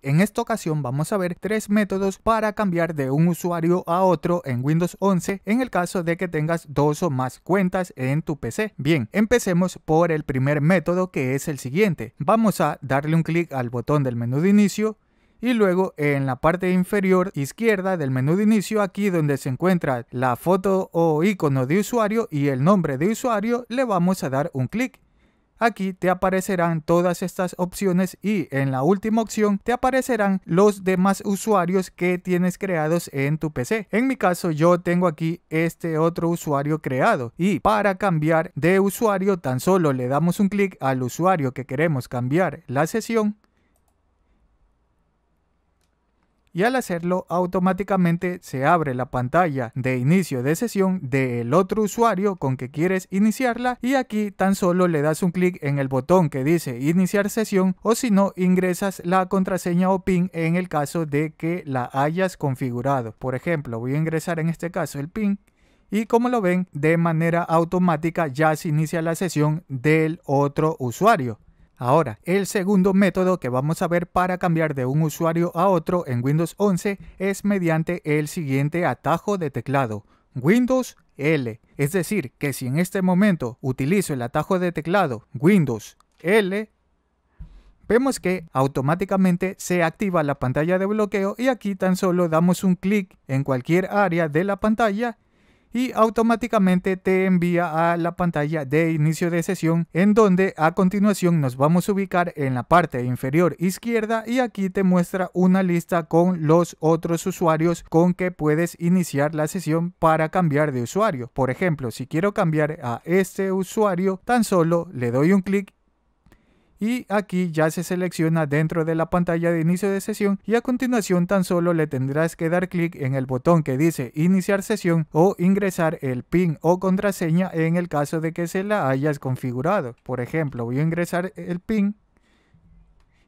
En esta ocasión vamos a ver tres métodos para cambiar de un usuario a otro en Windows 11 en el caso de que tengas dos o más cuentas en tu PC. Bien, empecemos por el primer método que es el siguiente. Vamos a darle un clic al botón del menú de inicio y luego en la parte inferior izquierda del menú de inicio aquí donde se encuentra la foto o icono de usuario y el nombre de usuario le vamos a dar un clic. Aquí te aparecerán todas estas opciones y en la última opción te aparecerán los demás usuarios que tienes creados en tu PC. En mi caso yo tengo aquí este otro usuario creado y para cambiar de usuario tan solo le damos un clic al usuario que queremos cambiar la sesión y al hacerlo automáticamente se abre la pantalla de inicio de sesión del otro usuario con que quieres iniciarla y aquí tan solo le das un clic en el botón que dice iniciar sesión o si no ingresas la contraseña o PIN en el caso de que la hayas configurado. Por ejemplo, voy a ingresar en este caso el PIN y como lo ven de manera automática ya se inicia la sesión del otro usuario. Ahora, el segundo método que vamos a ver para cambiar de un usuario a otro en Windows 11 es mediante el siguiente atajo de teclado, Windows L. Es decir, que si en este momento utilizo el atajo de teclado Windows L, vemos que automáticamente se activa la pantalla de bloqueo y aquí tan solo damos un clic en cualquier área de la pantalla y automáticamente te envía a la pantalla de inicio de sesión en donde a continuación nos vamos a ubicar en la parte inferior izquierda y aquí te muestra una lista con los otros usuarios con que puedes iniciar la sesión para cambiar de usuario. Por ejemplo, si quiero cambiar a este usuario, tan solo le doy un clic y aquí ya se selecciona dentro de la pantalla de inicio de sesión y a continuación tan solo le tendrás que dar clic en el botón que dice iniciar sesión o ingresar el PIN o contraseña en el caso de que se la hayas configurado. Por ejemplo, voy a ingresar el PIN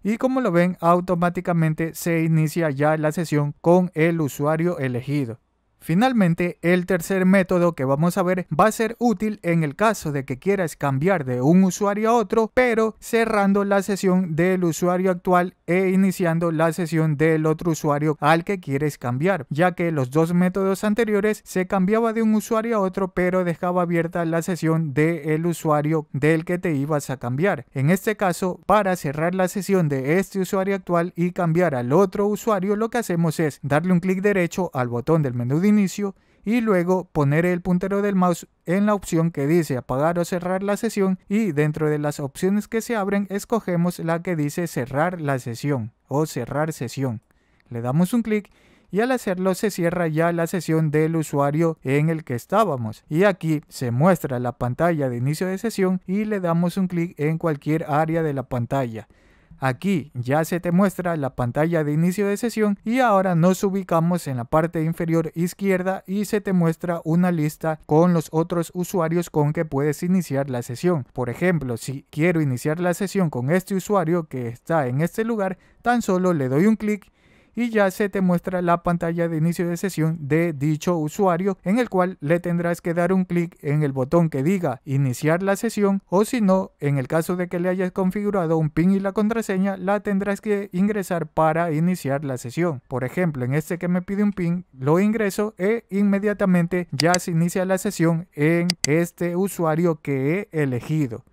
y como lo ven automáticamente se inicia ya la sesión con el usuario elegido. Finalmente, el tercer método que vamos a ver va a ser útil en el caso de que quieras cambiar de un usuario a otro, pero cerrando la sesión del usuario actual e iniciando la sesión del otro usuario al que quieres cambiar, ya que los dos métodos anteriores se cambiaba de un usuario a otro, pero dejaba abierta la sesión del usuario del que te ibas a cambiar. En este caso, para cerrar la sesión de este usuario actual y cambiar al otro usuario, lo que hacemos es darle un clic derecho al botón del menú inicio y luego poner el puntero del mouse en la opción que dice apagar o cerrar la sesión y dentro de las opciones que se abren escogemos la que dice cerrar la sesión o cerrar sesión. Le damos un clic y al hacerlo se cierra ya la sesión del usuario en el que estábamos y aquí se muestra la pantalla de inicio de sesión y le damos un clic en cualquier área de la pantalla. Aquí ya se te muestra la pantalla de inicio de sesión y ahora nos ubicamos en la parte inferior izquierda y se te muestra una lista con los otros usuarios con que puedes iniciar la sesión. Por ejemplo, si quiero iniciar la sesión con este usuario que está en este lugar, tan solo le doy un clic y ya se te muestra la pantalla de inicio de sesión de dicho usuario en el cual le tendrás que dar un clic en el botón que diga iniciar la sesión o si no, en el caso de que le hayas configurado un PIN y la contraseña, la tendrás que ingresar para iniciar la sesión. Por ejemplo, en este que me pide un PIN, lo ingreso e inmediatamente ya se inicia la sesión en este usuario que he elegido.